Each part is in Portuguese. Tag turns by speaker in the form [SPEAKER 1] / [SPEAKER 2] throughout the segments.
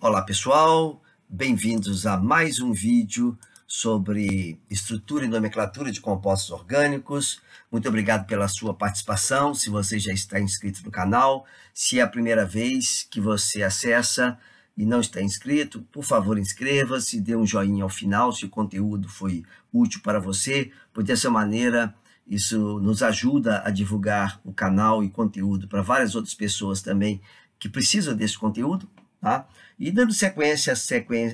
[SPEAKER 1] Olá pessoal, bem-vindos a mais um vídeo sobre estrutura e nomenclatura de compostos orgânicos. Muito obrigado pela sua participação, se você já está inscrito no canal. Se é a primeira vez que você acessa e não está inscrito, por favor inscreva-se, dê um joinha ao final se o conteúdo foi útil para você, pois dessa maneira isso nos ajuda a divulgar o canal e conteúdo para várias outras pessoas também que precisam desse conteúdo Tá? E dando sequência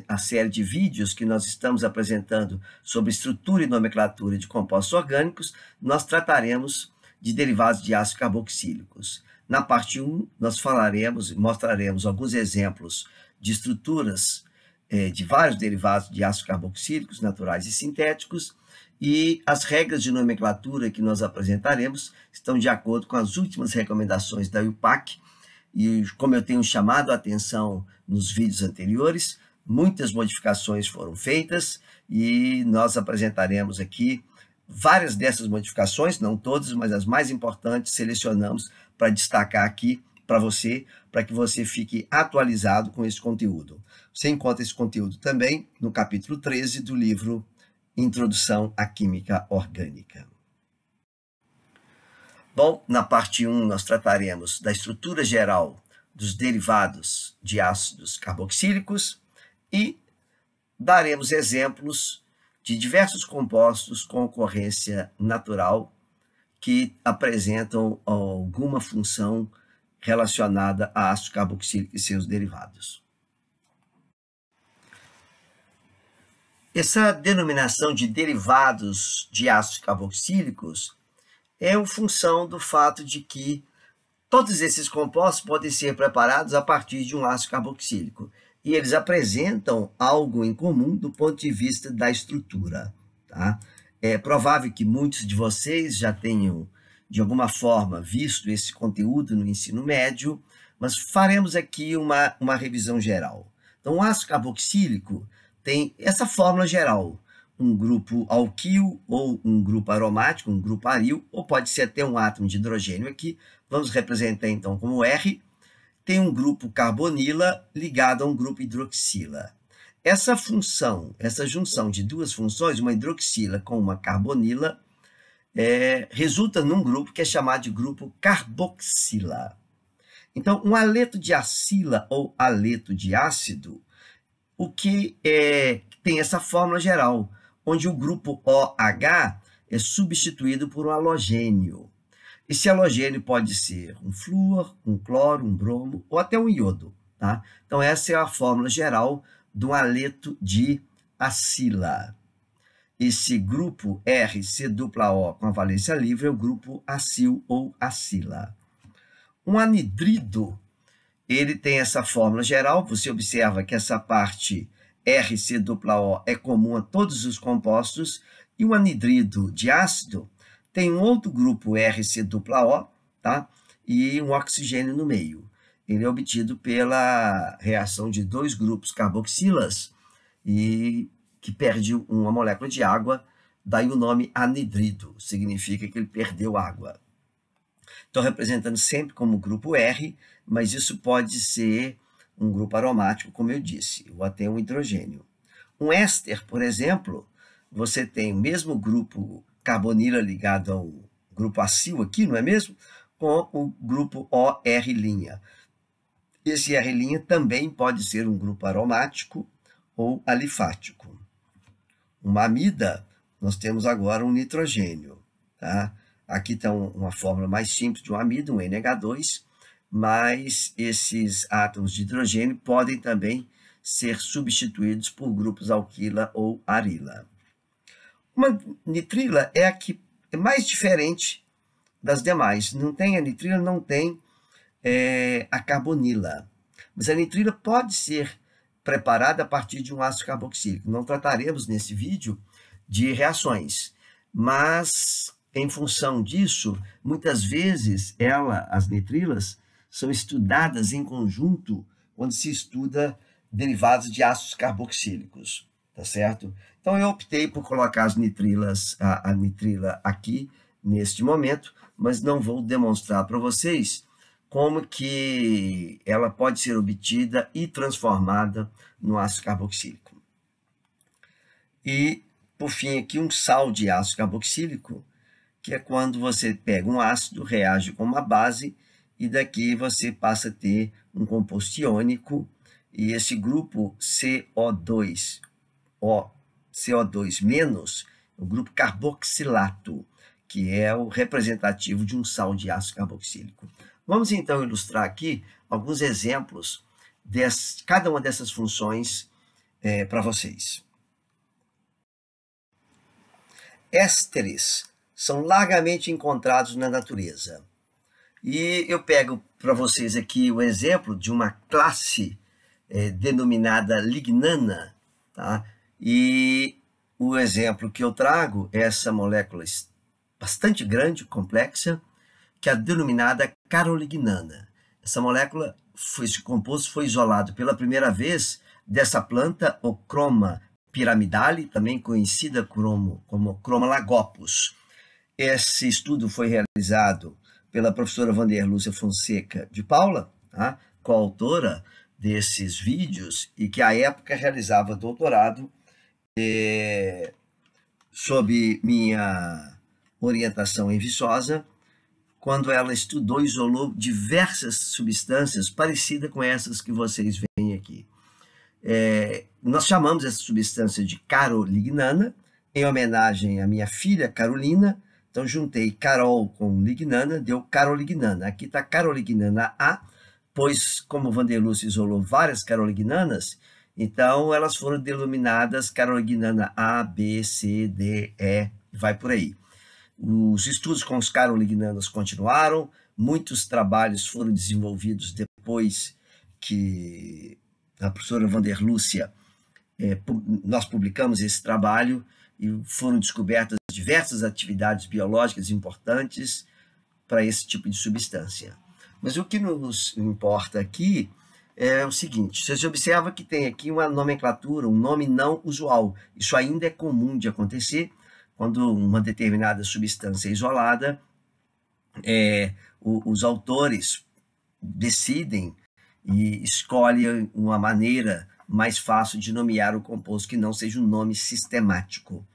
[SPEAKER 1] à, série de vídeos que nós estamos apresentando sobre estrutura e nomenclatura de compostos orgânicos, nós trataremos de derivados de ácidos carboxílicos. Na parte 1, nós falaremos e mostraremos alguns exemplos de estruturas eh, de vários derivados de ácidos carboxílicos naturais e sintéticos, e as regras de nomenclatura que nós apresentaremos estão de acordo com as últimas recomendações da UPAC, e como eu tenho chamado a atenção nos vídeos anteriores, muitas modificações foram feitas e nós apresentaremos aqui várias dessas modificações, não todas, mas as mais importantes selecionamos para destacar aqui para você, para que você fique atualizado com esse conteúdo. Você encontra esse conteúdo também no capítulo 13 do livro Introdução à Química Orgânica. Bom, na parte 1 nós trataremos da estrutura geral dos derivados de ácidos carboxílicos e daremos exemplos de diversos compostos com ocorrência natural que apresentam alguma função relacionada a ácido carboxílico e seus derivados. Essa denominação de derivados de ácidos carboxílicos é em função do fato de que todos esses compostos podem ser preparados a partir de um ácido carboxílico e eles apresentam algo em comum do ponto de vista da estrutura. Tá? É provável que muitos de vocês já tenham, de alguma forma, visto esse conteúdo no ensino médio, mas faremos aqui uma, uma revisão geral. Então, o ácido carboxílico tem essa fórmula geral, um grupo alquil ou um grupo aromático, um grupo aril, ou pode ser até um átomo de hidrogênio aqui, vamos representar então como R, tem um grupo carbonila ligado a um grupo hidroxila. Essa função, essa junção de duas funções, uma hidroxila com uma carbonila, é, resulta num grupo que é chamado de grupo carboxila. Então, um aleto de acila ou aleto de ácido, o que é, tem essa fórmula geral, onde o grupo OH é substituído por um halogênio. Esse halogênio pode ser um flúor, um cloro, um bromo ou até um iodo. Tá? Então, essa é a fórmula geral do aleto de acila. Esse grupo RC dupla O com a valência livre é o grupo acil ou acila. Um anidrido, ele tem essa fórmula geral, você observa que essa parte RCOO é comum a todos os compostos e o anidrido de ácido tem um outro grupo RCOO, tá? E um oxigênio no meio. Ele é obtido pela reação de dois grupos carboxilas e que perde uma molécula de água, daí o nome anidrido, significa que ele perdeu água. Estou representando sempre como grupo R, mas isso pode ser um grupo aromático, como eu disse, ou até um hidrogênio. Um éster, por exemplo, você tem o mesmo grupo carbonila ligado ao grupo acil aqui, não é mesmo? Com o grupo OR'. Esse R' também pode ser um grupo aromático ou alifático. Uma amida, nós temos agora um nitrogênio. Tá? Aqui está uma fórmula mais simples de um amida um NH2, mas esses átomos de hidrogênio podem também ser substituídos por grupos alquila ou arila. Uma nitrila é a que é mais diferente das demais. Não tem a nitrila, não tem é, a carbonila. Mas a nitrila pode ser preparada a partir de um ácido carboxílico. Não trataremos nesse vídeo de reações, mas em função disso, muitas vezes ela, as nitrilas, são estudadas em conjunto quando se estuda derivados de ácidos carboxílicos, tá certo? Então eu optei por colocar as nitrilas, a, a nitrila aqui neste momento, mas não vou demonstrar para vocês como que ela pode ser obtida e transformada no ácido carboxílico. E por fim aqui um sal de ácido carboxílico, que é quando você pega um ácido, reage com uma base e daqui você passa a ter um composto iônico, e esse grupo CO2, o CO2 menos, o grupo carboxilato, que é o representativo de um sal de ácido carboxílico. Vamos então ilustrar aqui alguns exemplos de cada uma dessas funções é, para vocês. Ésteres são largamente encontrados na natureza e eu pego para vocês aqui o exemplo de uma classe é, denominada lignana, tá? E o exemplo que eu trago é essa molécula bastante grande, complexa, que é a denominada carolignana. Essa molécula, foi, esse composto foi isolado pela primeira vez dessa planta, o croma piramidale, também conhecida como, como croma lagopus. Esse estudo foi realizado pela professora Vander Lúcia Fonseca de Paula, tá? coautora desses vídeos, e que à época realizava doutorado eh, sob minha orientação em Viçosa, quando ela estudou e isolou diversas substâncias parecidas com essas que vocês veem aqui. É, nós chamamos essa substância de Carolignana em homenagem à minha filha Carolina, então, juntei Carol com Lignana, deu Carolignana. Aqui está Carolignana A, pois, como Vanderlust isolou várias Carolinanas, então elas foram denominadas Carolignana A, B, C, D, E, vai por aí. Os estudos com os Carolinanas continuaram, muitos trabalhos foram desenvolvidos depois que a professora Vanderlúcia, é, nós publicamos esse trabalho e foram descobertas diversas atividades biológicas importantes para esse tipo de substância. Mas o que nos importa aqui é o seguinte: você observa que tem aqui uma nomenclatura, um nome não usual. Isso ainda é comum de acontecer quando uma determinada substância é isolada, é, os autores decidem e escolhem uma maneira mais fácil de nomear o composto que não seja um nome sistemático.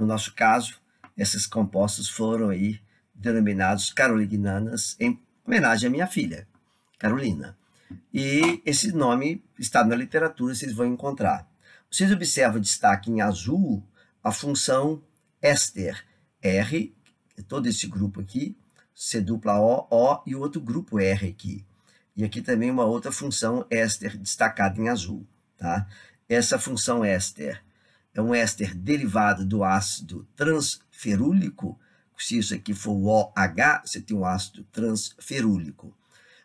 [SPEAKER 1] No nosso caso, esses compostos foram aí denominados carolinanas em homenagem à minha filha, Carolina. E esse nome está na literatura, vocês vão encontrar. Vocês observam o destaque em azul a função éster, R, é todo esse grupo aqui, C dupla O, O e o outro grupo R aqui. E aqui também uma outra função éster destacada em azul. Tá? Essa função éster é um éster derivado do ácido transferúlico. Se isso aqui for o OH, você tem o um ácido transferúlico.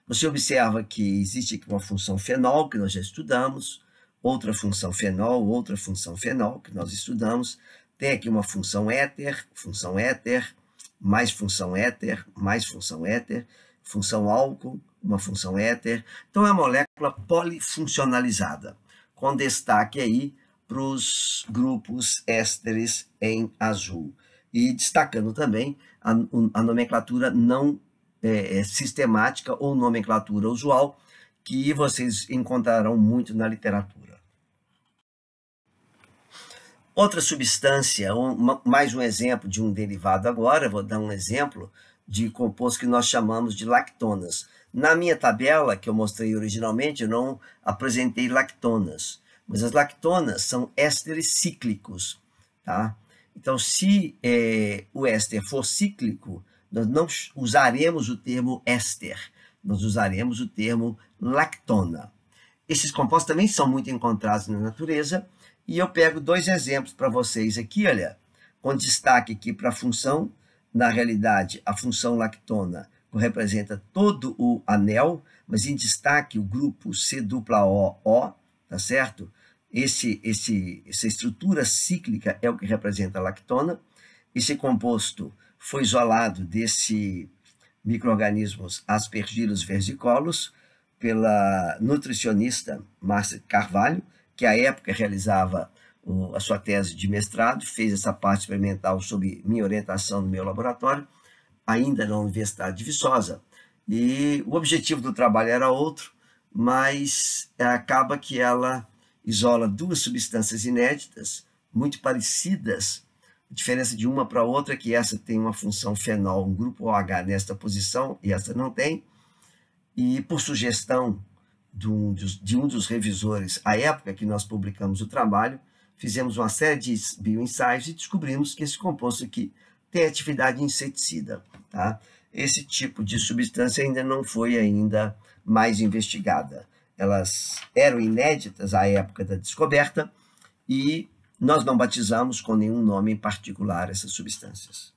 [SPEAKER 1] Você observa que existe aqui uma função fenol, que nós já estudamos, outra função fenol, outra função fenol, que nós estudamos. Tem aqui uma função éter, função éter, mais função éter, mais função éter, função álcool, uma função éter. Então, é uma molécula polifuncionalizada, com destaque aí para os grupos ésteres em azul. E destacando também a, a nomenclatura não é, é, sistemática ou nomenclatura usual, que vocês encontrarão muito na literatura. Outra substância, um, mais um exemplo de um derivado agora, vou dar um exemplo de composto que nós chamamos de lactonas. Na minha tabela, que eu mostrei originalmente, eu não apresentei lactonas. Mas as lactonas são ésteres cíclicos, tá? Então, se é, o éster for cíclico, nós não usaremos o termo éster, nós usaremos o termo lactona. Esses compostos também são muito encontrados na natureza, e eu pego dois exemplos para vocês aqui, olha, com destaque aqui para a função, na realidade, a função lactona representa todo o anel, mas em destaque o grupo C dupla O, O, tá certo? Esse, esse, essa estrutura cíclica é o que representa a lactona. Esse composto foi isolado desse micro-organismo aspergillus versicolus pela nutricionista Márcia Carvalho, que à época realizava a sua tese de mestrado, fez essa parte experimental sob minha orientação no meu laboratório, ainda na Universidade de Viçosa. E o objetivo do trabalho era outro, mas eh, acaba que ela isola duas substâncias inéditas, muito parecidas. A diferença de uma para outra é que essa tem uma função fenol, um grupo OH nesta posição e essa não tem. E por sugestão de um dos, de um dos revisores, à época que nós publicamos o trabalho, fizemos uma série de bioensaios e descobrimos que esse composto aqui tem atividade inseticida. Tá? Esse tipo de substância ainda não foi ainda mais investigada. Elas eram inéditas à época da descoberta e nós não batizamos com nenhum nome em particular essas substâncias.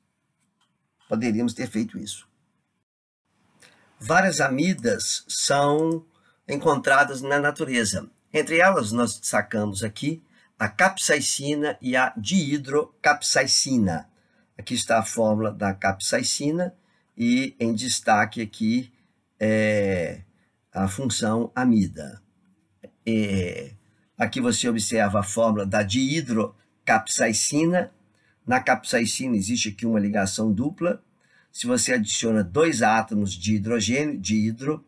[SPEAKER 1] Poderíamos ter feito isso. Várias amidas são encontradas na natureza. Entre elas, nós destacamos aqui a capsaicina e a diidrocapsaicina. Aqui está a fórmula da capsaicina e em destaque aqui é, a função amida. É, aqui você observa a fórmula da dihidrocapsaicina. Na capsaicina existe aqui uma ligação dupla. Se você adiciona dois átomos de hidrogênio, de hidro,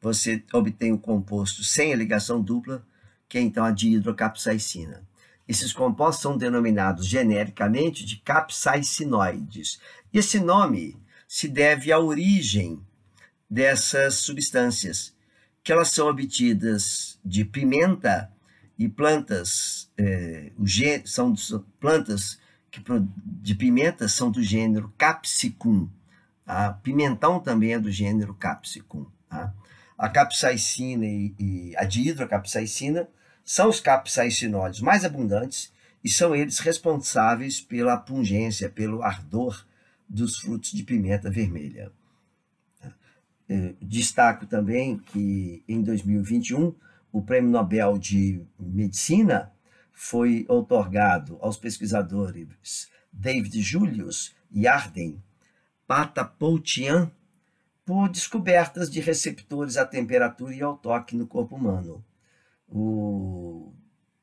[SPEAKER 1] você obtém o composto sem a ligação dupla, que é então a dihidrocapsaicina. Esses compostos são denominados genericamente de capsaicinoides. Esse nome se deve à origem dessas substâncias que elas são obtidas de pimenta e plantas, é, são plantas que, de pimenta são do gênero capsicum. Tá? Pimentão também é do gênero capsicum. Tá? A capsaicina e, e a dihidrocapsaicina são os capsaicinóides mais abundantes e são eles responsáveis pela pungência, pelo ardor dos frutos de pimenta vermelha. Eh, destaco também que em 2021 o Prêmio Nobel de Medicina foi outorgado aos pesquisadores David Julius e Arden Patapoutian por descobertas de receptores à temperatura e ao toque no corpo humano. O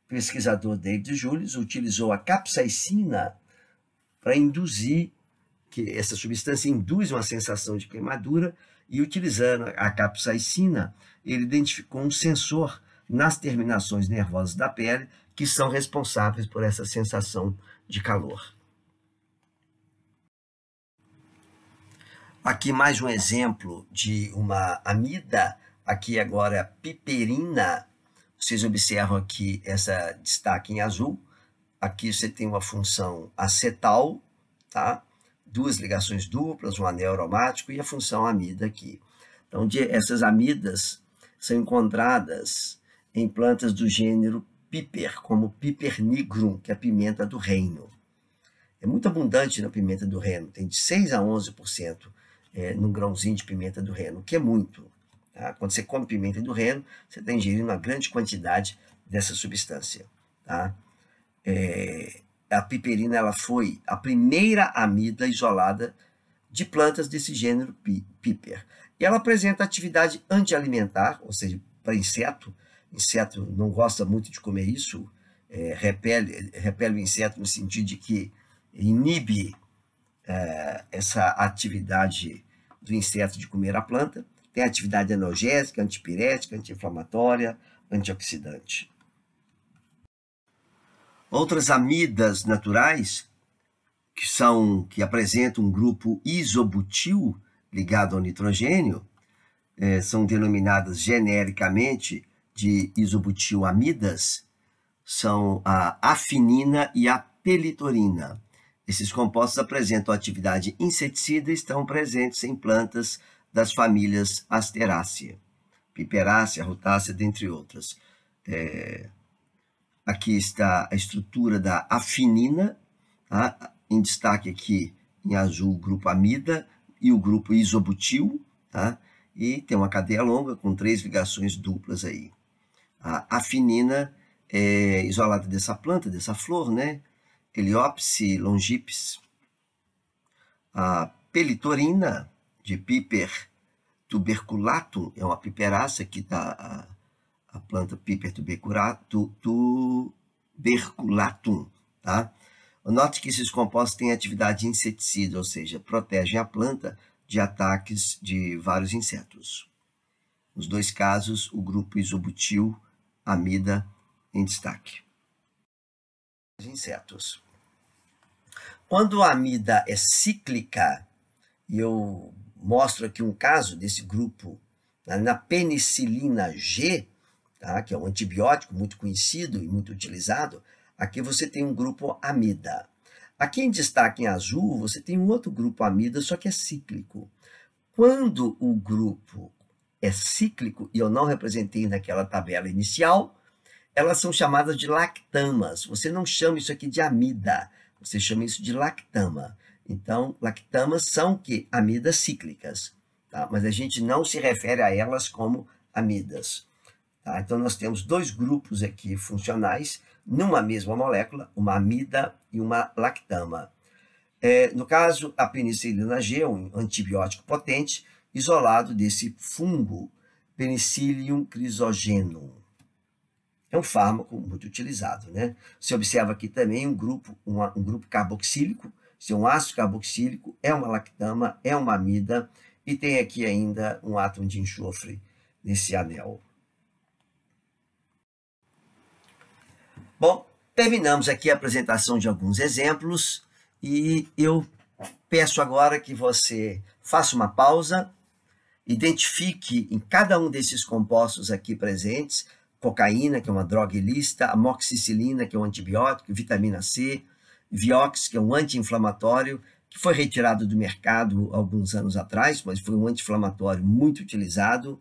[SPEAKER 1] pesquisador David Julius utilizou a capsaicina para induzir que essa substância induz uma sensação de queimadura e utilizando a capsaicina, ele identificou um sensor nas terminações nervosas da pele que são responsáveis por essa sensação de calor. Aqui mais um exemplo de uma amida, aqui agora piperina. Vocês observam aqui essa destaque em azul. Aqui você tem uma função acetal, tá? duas ligações duplas, um anel aromático e a função amida aqui. Então, de, essas amidas são encontradas em plantas do gênero piper, como piper nigrum, que é a pimenta do reino. É muito abundante na pimenta do reino, tem de 6 a 11% é, num grãozinho de pimenta do reino, o que é muito. Tá? Quando você come pimenta do reino, você está ingerindo uma grande quantidade dessa substância. Tá? É, a piperina ela foi a primeira amida isolada de plantas desse gênero piper. E ela apresenta atividade antialimentar, ou seja, para inseto. Inseto não gosta muito de comer isso, é, repele, repele o inseto no sentido de que inibe é, essa atividade do inseto de comer a planta. Tem atividade analgésica, antipirética, anti-inflamatória, antioxidante. Outras amidas naturais, que são que apresentam um grupo isobutil ligado ao nitrogênio, é, são denominadas genericamente de isobutilamidas, são a afinina e a pelitorina. Esses compostos apresentam atividade inseticida e estão presentes em plantas das famílias Asteraceae, Piperácea, Rutácea, dentre outras. É, Aqui está a estrutura da afinina, tá? em destaque aqui em azul o grupo amida e o grupo isobutil, tá? e tem uma cadeia longa com três ligações duplas aí. A afinina é isolada dessa planta, dessa flor, né? Heliopsis longipes. A pelitorina de Piper tuberculatum é uma piperácea que dá a planta Piper tuberculatum. Tá? Note que esses compostos têm atividade inseticida, ou seja, protegem a planta de ataques de vários insetos. Nos dois casos, o grupo isobutil amida em destaque. Insetos. Quando a amida é cíclica, e eu mostro aqui um caso desse grupo, na penicilina G, tá? que é um antibiótico muito conhecido e muito utilizado, aqui você tem um grupo amida. Aqui em destaque em azul, você tem um outro grupo amida, só que é cíclico. Quando o grupo é cíclico, e eu não representei naquela tabela inicial, elas são chamadas de lactamas. Você não chama isso aqui de amida, você chama isso de lactama. Então, lactamas são que? Amidas cíclicas, tá? mas a gente não se refere a elas como amidas. Tá? Então, nós temos dois grupos aqui funcionais numa mesma molécula, uma amida e uma lactama. É, no caso, a penicilina G, é um antibiótico potente, isolado desse fungo, Penicillium crisogenum. É um fármaco muito utilizado, né? Você observa aqui também um grupo, um grupo carboxílico, se é um ácido carboxílico, é uma lactama, é uma amida, e tem aqui ainda um átomo de enxofre nesse anel. Bom, terminamos aqui a apresentação de alguns exemplos e eu peço agora que você faça uma pausa, identifique em cada um desses compostos aqui presentes, cocaína, que é uma droga ilícita, amoxicilina, que é um antibiótico, vitamina C, Vioxx, que é um anti-inflamatório, que foi retirado do mercado alguns anos atrás, mas foi um anti-inflamatório muito utilizado,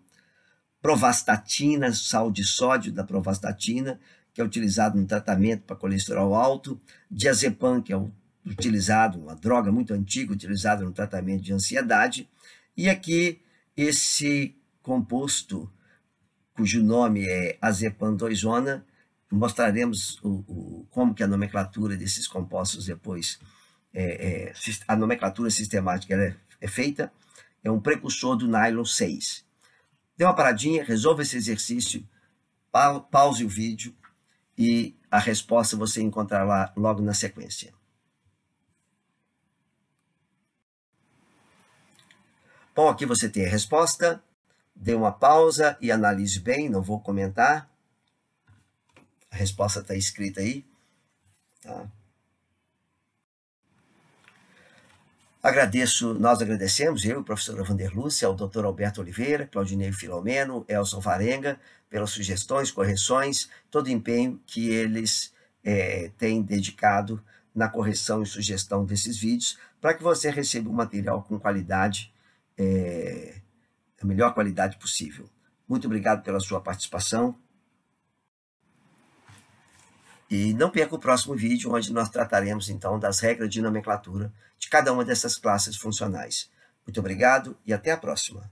[SPEAKER 1] provastatina, sal de sódio da provastatina, que é utilizado no tratamento para colesterol alto, diazepam, que é utilizado, uma droga muito antiga utilizada no tratamento de ansiedade, e aqui esse composto, cujo nome é azepandoisona, mostraremos o, o, como que a nomenclatura desses compostos depois, é, é, a nomenclatura sistemática é, é feita, é um precursor do nylon 6. Dê uma paradinha, resolva esse exercício, pause o vídeo, e a resposta você encontrará lá logo na sequência. Bom, aqui você tem a resposta. Dê uma pausa e analise bem, não vou comentar. A resposta está escrita aí. Tá? Agradeço, nós agradecemos, eu, professora Vander Lúcia, ao doutor Alberto Oliveira, Claudinei Filomeno, Elson Varenga, pelas sugestões, correções, todo o empenho que eles é, têm dedicado na correção e sugestão desses vídeos, para que você receba o um material com qualidade, é, a melhor qualidade possível. Muito obrigado pela sua participação e não perca o próximo vídeo, onde nós trataremos então das regras de nomenclatura de cada uma dessas classes funcionais. Muito obrigado e até a próxima.